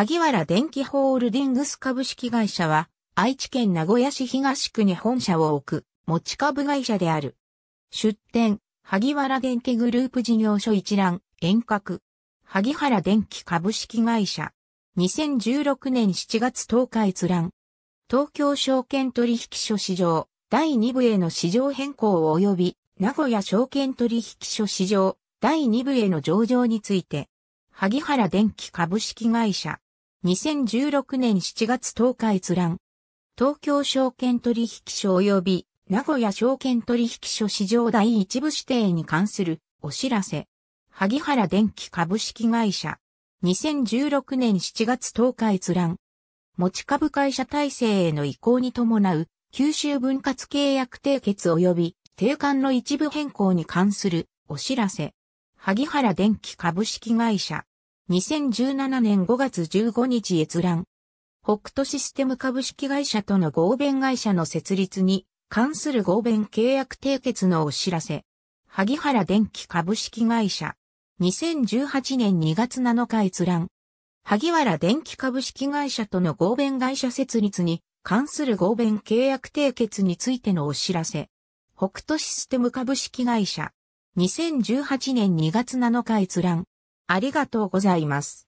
萩原電機ホールディングス株式会社は、愛知県名古屋市東区に本社を置く、持ち株会社である。出展、萩原電機グループ事業所一覧、遠隔。萩原電機株式会社。2016年7月10日閲覧。東京証券取引所市場、第2部への市場変更及び、名古屋証券取引所市場、第2部への上場について、萩原電機株式会社。2016年7月10日閲覧。東京証券取引所及び名古屋証券取引所市場第一部指定に関するお知らせ。萩原電機株式会社。2016年7月10日閲覧。持ち株会社体制への移行に伴う九州分割契約締結及び定款の一部変更に関するお知らせ。萩原電機株式会社。2017年5月15日閲覧。北斗システム株式会社との合弁会社の設立に関する合弁契約締結のお知らせ。萩原電機株式会社。2018年2月7日閲覧。萩原電機株式会社との合弁会社設立に関する合弁契約締結についてのお知らせ。北斗システム株式会社。2018年2月7日閲覧。ありがとうございます。